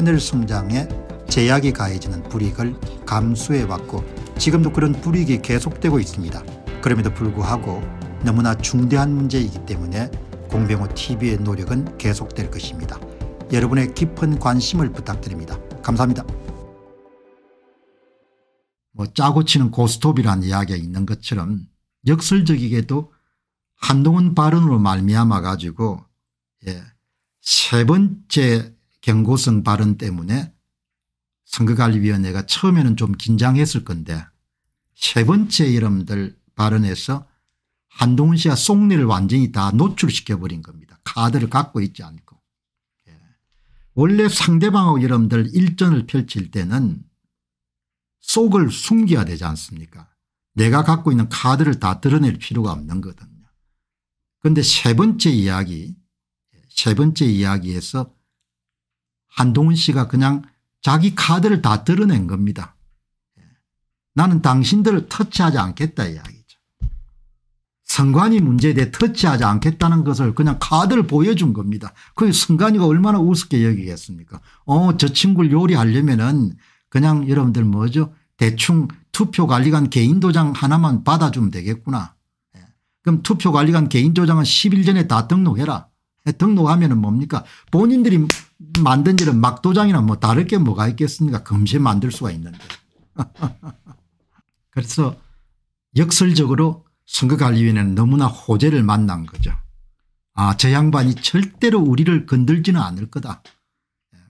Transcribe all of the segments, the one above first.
하늘 성장에 제약이 가해지는 불이익을 감수해왔고 지금도 그런 불이익이 계속되고 있습니다. 그럼에도 불구하고 너무나 중대한 문제이기 때문에 공병호 TV의 노력은 계속될 것입니다. 여러분의 깊은 관심을 부탁드립니다. 감사합니다. 뭐 짜고 치는 고스톱이란 이야기가 있는 것처럼 역설적이게도 한동훈 발언으로 말미암아 가지고 예, 세 번째 경고성 발언 때문에 선거관리위원회가 처음에는 좀 긴장했을 건데 세 번째 여러분들 발언에서 한동훈 씨와 속내를 완전히 다 노출시켜버린 겁니다. 카드를 갖고 있지 않고. 예. 원래 상대방하고 여러분들 일전을 펼칠 때는 속을 숨겨야 되지 않습니까 내가 갖고 있는 카드를 다 드러낼 필요가 없는 거거든요. 그런데 세 번째 이야기 세 번째 이야기에서 한동훈 씨가 그냥 자기 카드를 다 드러낸 겁니다. 나는 당신들을 터치하지 않겠다 이야기죠. 선관위 문제에 대해 터치하지 않겠다는 것을 그냥 카드를 보여준 겁니다. 그 선관위가 얼마나 우습게 여기겠습니까 어저 친구를 요리하려면 은 그냥 여러분들 뭐죠 대충 투표관리관 개인도장 하나만 받아주면 되겠구나. 예. 그럼 투표관리관 개인도장은 10일 전에 다 등록해라. 예, 등록하면 은 뭡니까 본인들이 만든 일은 막도장이나 뭐 다를 게 뭐가 있겠습니까 금세 만들 수가 있는데 그래서 역설적으로 선거관리위원회는 너무나 호재를 만난 거죠. 아, 저 양반이 절대로 우리를 건들지는 않을 거다.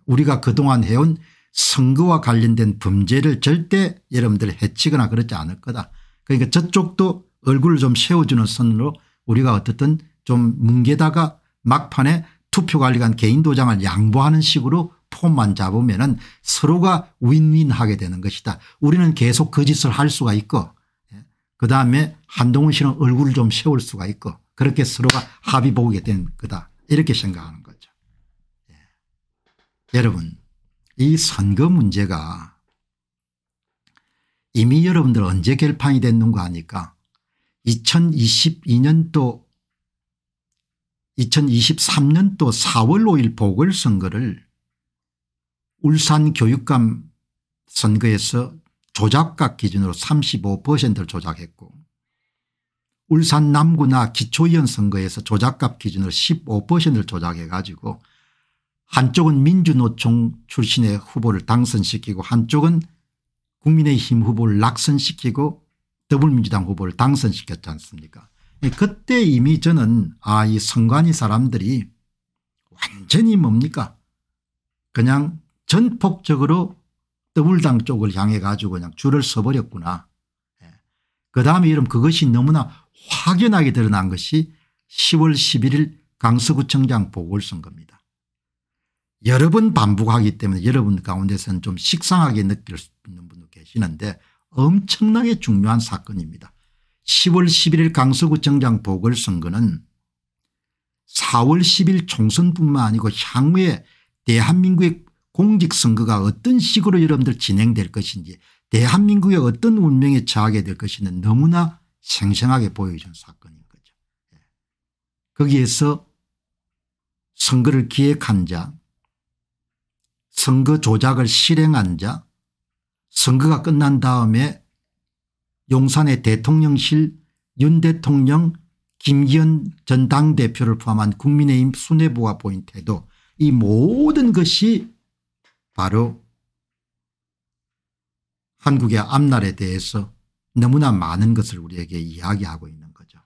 우리가 그동안 해온 선거와 관련된 범죄를 절대 여러분들 해치거나 그렇지 않을 거다. 그러니까 저쪽도 얼굴을 좀 세워주는 선으로 우리가 어떻든 좀 뭉개다가 막판에 투표관리관 개인 도장을 양보하는 식으로 폼만 잡으면 은 서로가 윈윈하게 되는 것이다. 우리는 계속 거짓을 그 할 수가 있고 예, 그다음에 한동훈 씨는 얼굴을 좀 세울 수가 있고 그렇게 서로가 합의 보게 된 거다 이렇게 생각하는 거죠. 예. 여러분 이 선거 문제가 이미 여러분들 언제 결판이 됐는가 하니까 2022년도 2023년도 4월 5일 보궐선거를 울산 교육감 선거에서 조작각 기준으로 35%를 조작했고 울산 남구나 기초위원 선거에서 조작값 기준으로 15%를 조작해 가지고 한쪽은 민주노총 출신의 후보를 당선시키고 한쪽은 국민의힘 후보를 낙선시키고 더불민주당 후보를 당선시켰지 않습니까 예, 그때 이미 저는 아이 선관위 사람들이 완전히 뭡니까 그냥 전폭적으로 더불당 쪽을 향해 가지고 그냥 줄을 서버렸구나. 예. 그 다음에 이런 그것이 너무나 확연하게 드러난 것이 10월 11일 강서구청장 보궐선거입니다. 여러 번 반복하기 때문에 여러분 가운데서는 좀 식상하게 느낄 수 있는 분도 계시는데 엄청나게 중요한 사건입니다. 10월 11일 강서구청장 보궐선거는 4월 10일 총선뿐만 아니고 향후에 대한민국의 공직선거가 어떤 식으로 여러분들 진행될 것인지 대한민국의 어떤 운명에 처하게 될 것인지 너무나 생생하게 보여준 사건인 거죠. 예. 거기에서 선거를 기획한 자 선거 조작을 실행한 자 선거가 끝난 다음에 용산의 대통령실 윤 대통령 김기현 전 당대표를 포함한 국민의힘 수뇌부가 보인 태도 이 모든 것이 바로 한국의 앞날에 대해서 너무나 많은 것을 우리에게 이야기하고 있는 거죠.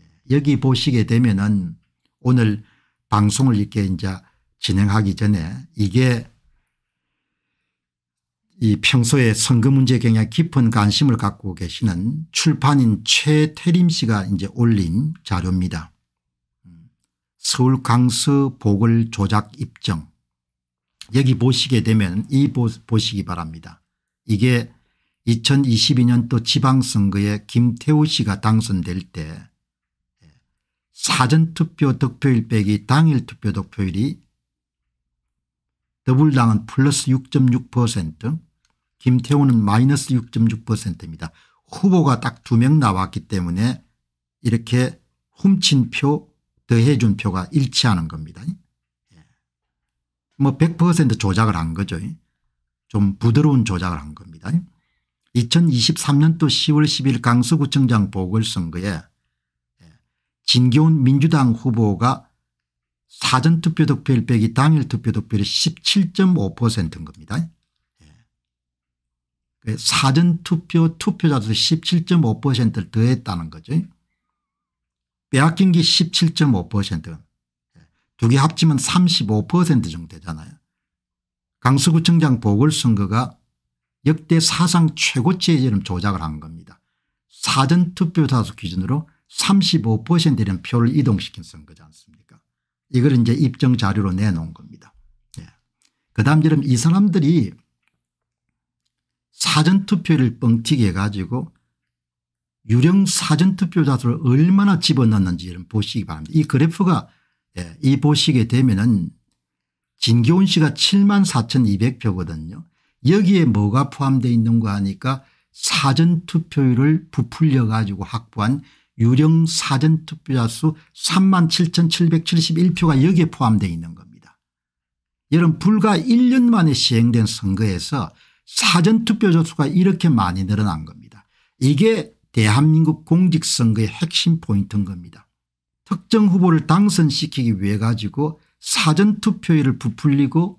예, 여기 보시게 되면은 오늘 방송을 이렇게 이제 진행하기 전에 이게 이 평소에 선거 문제 경향 깊은 관심을 갖고 계시는 출판인 최태림 씨가 이제 올린 자료입니다. 서울 강서 보궐 조작 입증 여기 보시게 되면 이 보, 시기 바랍니다. 이게 2022년도 지방선거에 김태우 씨가 당선될 때 사전투표 득표율 빼기 당일 투표 득표율이 더불당은 플러스 6.6% 김태호는 마이너스 6.6%입니다. 후보가 딱 두 명 나왔기 때문에 이렇게 훔친 표 더해준 표가 일치하는 겁니다. 예. 뭐100% 조작을 한 거죠. 예. 좀 부드러운 조작을 한 겁니다. 2023년도 10월 10일 강서구청장 보궐선거에 예, 진교훈 민주당 후보가 사전투표 득표율 빼기 당일 투표 득표율이 17.5%인 겁니다. 그 사전투표 투표자수 17.5%를 더했다는 거죠. 빼앗긴 게 17.5%. 두 개 합치면 35% 정도 되잖아요. 강서구청장 보궐선거가 역대 사상 최고치의 이름 조작을 한 겁니다. 사전투표자수 기준으로 3 5라는 표를 이동시킨 선거지 않습니까 이걸 이제 입증 자료로 내놓은 겁니다. 예. 그 다음 이 사람들이 사전투표를 뻥튀기 해가지고 유령 사전투표자수를 얼마나 집어넣는지를 보시기 바랍니다. 이 그래프가 예, 이 보시게 되면은 진교훈 씨가 7만 4200표거든요. 여기에 뭐가 포함되어 있는가 하니까 사전투표율을 부풀려 가지고 확보한 유령 사전투표자 수 3만 7771표가 여기에 포함되어 있는 겁니다. 여러분 불과 1년 만에 시행된 선거에서 사전투표 조수가 이렇게 많이 늘어난 겁니다. 이게 대한민국 공직선거의 핵심 포인트인 겁니다. 특정 후보를 당선시키기 위해 가지고 사전투표율을 부풀리고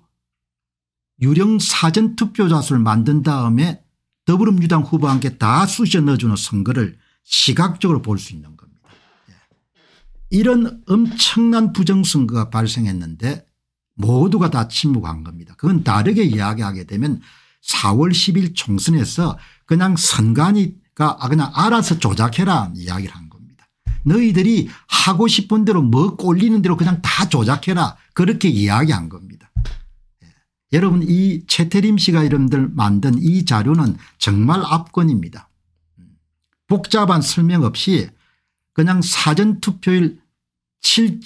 유령 사전투표자 수를 만든 다음에 더불어민주당 후보한테 다 쑤셔 넣어주는 선거를 시각적으로 볼 수 있는 겁니다. 예. 이런 엄청난 부정선거가 발생했는데 모두가 다 침묵한 겁니다. 그건 다르게 이야기하게 되면 4월 10일 총선에서 그냥 선관위가 아, 그냥 알아서 조작해라 이야기를 한 겁니다. 너희들이 하고 싶은 대로 뭐 꼴리는 대로 그냥 다 조작해라 그렇게 이야기한 겁니다. 예. 여러분 이 최태림 씨가 여러분들 만든 이 자료는 정말 압권입니다. 복잡한 설명 없이 그냥 사전투표일 7.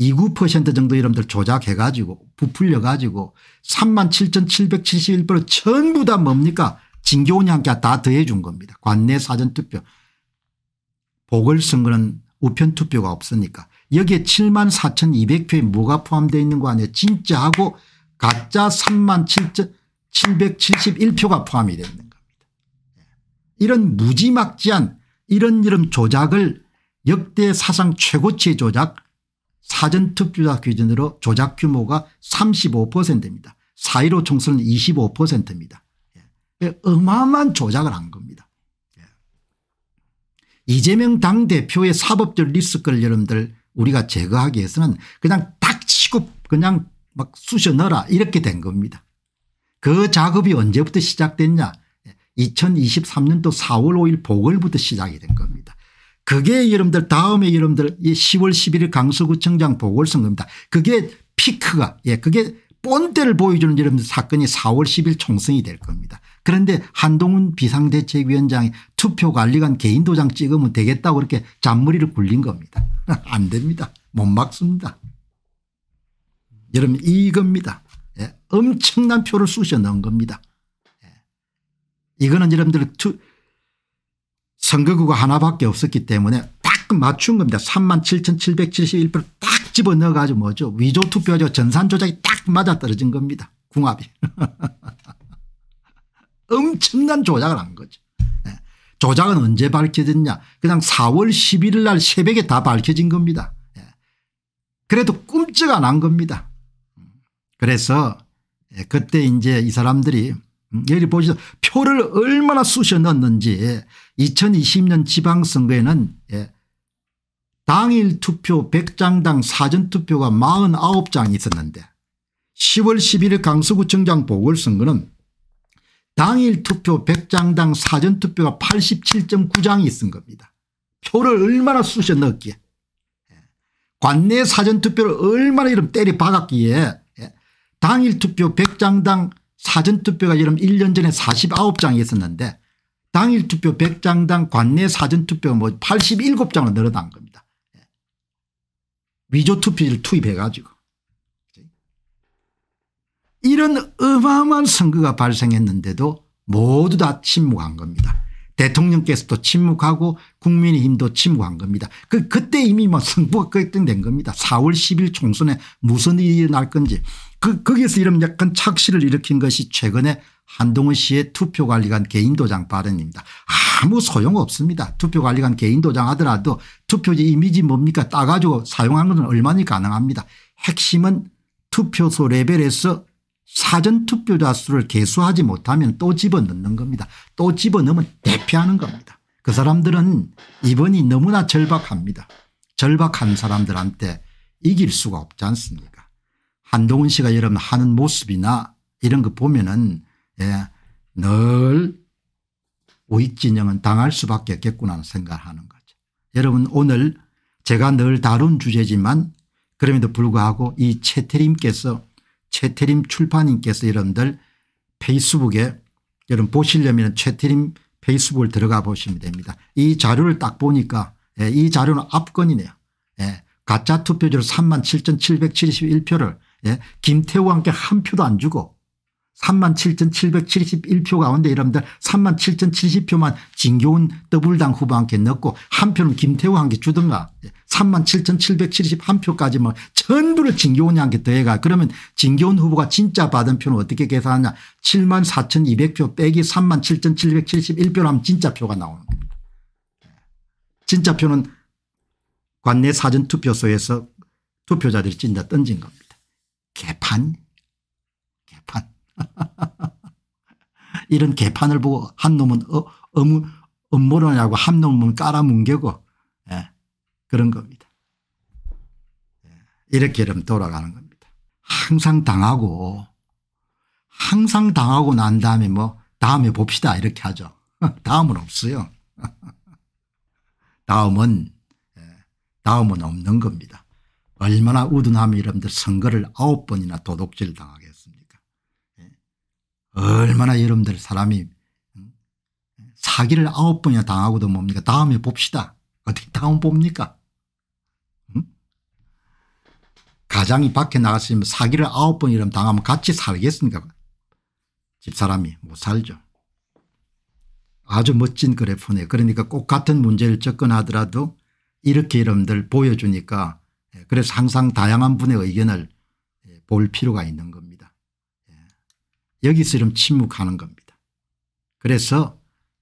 29% 정도 여러분들 조작해 가지고 부풀려 가지고 3 7 7 7 1를 전부 다 뭡니까 진교원이 함께 다 더해 준 겁니다. 관내 사전투표 보궐선거는 우편투표가 없으니까 여기에 7만 4,200표에 뭐가 포함되어 있는 거 아니에요 진짜 하고 가짜 3만 7,771표가 포함이 되는 겁니다. 예. 이런 무지막지한 이런 이름 조작을 역대 사상 최고치의 조작 사전투표자 기준으로 조작 규모가 35%입니다. 4.15 총선은 25%입니다. 예. 어마어마한 조작을 한 겁니다. 예. 이재명 당대표의 사법적 리스크를 여러분들 우리가 제거하기 위해서는 그냥 닥치고 그냥 막 쑤셔 넣어라 이렇게 된 겁니다. 그 작업이 언제부터 시작됐냐 2023년도 4월 5일 보궐부터 시작이 된 겁니다. 그게 여러분들 다음에 여러분들 10월 11일 강서구청장 보궐선거입니다. 그게 피크가 예 그게 본때를 보여주는 여러분들 사건이 4월 10일 총선이 될 겁니다. 그런데 한동훈 비상대책위원장이 투표관리관 개인도장 찍으면 되겠다고 이렇게 잔머리를 굴린 겁니다. 안 됩니다. 못 막습니다. 여러분 이겁니다. 예. 엄청난 표를 쑤셔 넣은 겁니다. 예. 이거는 여러분들 투, 선거구가 하나밖에 없었기 때문에 딱 맞춘 겁니다. 3만 7,771표를 딱 집어넣어 가지고 뭐죠 위조 투표죠 전산 조작이 딱 맞아떨어진 겁니다. 궁합이. 엄청난 조작을 한 거죠. 예. 조작은 언제 밝혀졌냐 그냥 4월 11일 날 새벽에 다 밝혀진 겁니다. 예. 그래도 꿈쩍 안 한 겁니다. 그래서 예, 그때 이제 이 사람들이 음, 여기 보시죠. 표를 얼마나 쑤셔 넣었는지 2020년 지방선거에는 예. 당일 투표 100장당 사전투표가 49장이 있었는데 10월 11일 강서구청장 보궐선거는 당일 투표 100장당 사전투표가 87.9장이 있은 겁니다. 표를 얼마나 쑤셔 넣었기에 예, 관내 사전투표를 얼마나 이름 때려 박았기에 예, 당일 투표 100장당 사전투표가 여러분 1년 전에 49장이 있었는데 당일투표 100장당 관내 사전투표 뭐 87장으로 늘어난 겁니다. 예. 위조투표를 투입해 가지고 이런 어마어마한 선거가 발생했는데도 모두 다 침묵한 겁니다. 대통령께서도 침묵하고 국민의힘도 침묵한 겁니다. 그, 그때 이미 뭐 승부가 결정된 겁니다. 4월 10일 총선에 무슨 일이 일어날 건지 그 거기에서 이런 약간 착시를 일으킨 것이 최근에 한동훈 씨의 투표관리관 개인도장 발언입니다. 아무 소용없습니다. 투표관리관 개인도장 하더라도 투표지 이미지 뭡니까 따가지고 사용한 것은 얼마나 가능합니다. 핵심은 투표소 레벨에서 사전투표자 수를 개수하지 못하면 또 집어넣는 겁니다. 또 집어넣으면 대피하는 겁니다. 그 사람들은 이번이 너무나 절박합니다. 절박한 사람들한테 이길 수가 없지 않습니까 한동훈 씨가 여러분 하는 모습이나 이런 거 보면은 예, 늘 우익진영은 당할 수밖에 없겠구나 하는 생각하는 을 거죠. 여러분 오늘 제가 늘 다룬 주제지만 그럼에도 불구하고 이 최태림께서 최태림 출판인께서 여러분들 페이스북에 여러분 보시려면 최태림 페이스북을 들어가 보시면 됩니다. 이 자료를 딱 보니까 예, 이 자료는 압권이네요. 예, 가짜 투표지로 37,771표를 예? 김태우와 함께 한 표도 안 주고 37,771표 가운데 여러분들 37,070표만 진교훈 더블당 후보한테 넣고 한 표는 김태우한테 주든가 37,771표까지 예? 만 전부를 진교훈이한테 더해가 그러면 진교훈 후보가 진짜 받은 표는 어떻게 계산하냐 74,200표 빼기 3 7 7 7 1표하면 진짜 표가 나오는 겁니다. 진짜 표는 관내 사전투표소에서 투표자들이 진짜 던진 겁니다. 개판? 개판. 이런 개판을 보고 한 놈은 어, 음, 음모론이라고 한 놈은 깔아뭉개고 예, 그런 겁니다. 예, 이렇게 이러 돌아가는 겁니다. 항상 당하고 항상 당하고 난 다음에 뭐 다음에 봅시다 이렇게 하죠. 다음은 없어요. 다음은 예, 다음은 없는 겁니다. 얼마나 우둔하면 여러분들 선거를 아홉 번이나 도둑질 당하겠습니까 예. 얼마나 여러분들 사람이 사기를 아홉 번이나 당하고도 뭡니까 다음에 봅시다 어떻게 다음 봅니까 응? 가장이 밖에 나갔으면 사기를 아홉 번이나 당하면 같이 살겠습니까 집사람이 못 살죠 아주 멋진 그래프네 그러니까 꼭 같은 문제를 접근하더라도 이렇게 여러분들 보여주니까 예, 그래서 항상 다양한 분의 의견을 예, 볼 필요가 있는 겁니다. 예, 여기서 좀 침묵하는 겁니다. 그래서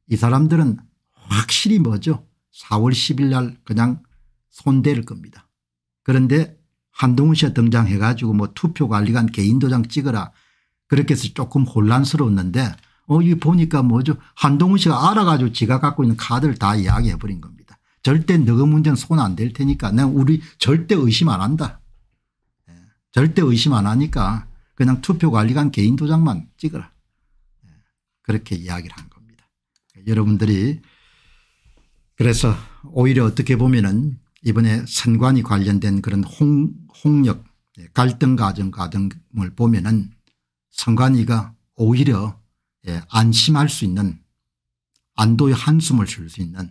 이 사람들은 확실히 뭐죠 4월 10일 날 그냥 손댈 겁니다. 그런데 한동훈 씨가 등장해 가지고 뭐 투표관리관 개인도장 찍어라 그렇게 해서 조금 혼란스러웠는데 어, 이 보니까 뭐죠. 한동훈 씨가 알아가지고 지가 갖고 있는 카드를 다 이야기해 버린 겁니다. 절대 너그 문제는 손안 될 테니까 난 우리 절대 의심 안 한다. 예. 절대 의심 안 하니까 그냥 투표관리관 개인 도장만 찍어라. 예. 그렇게 이야기를 한 겁니다. 그러니까 여러분들이 그래서 오히려 어떻게 보면은 이번에 선관위 관련된 그런 홍, 홍역 예, 갈등 가정 가정을 보면은 선관위가 오히려 안심할 수 있는 안도의 한숨을 쉴 수 있는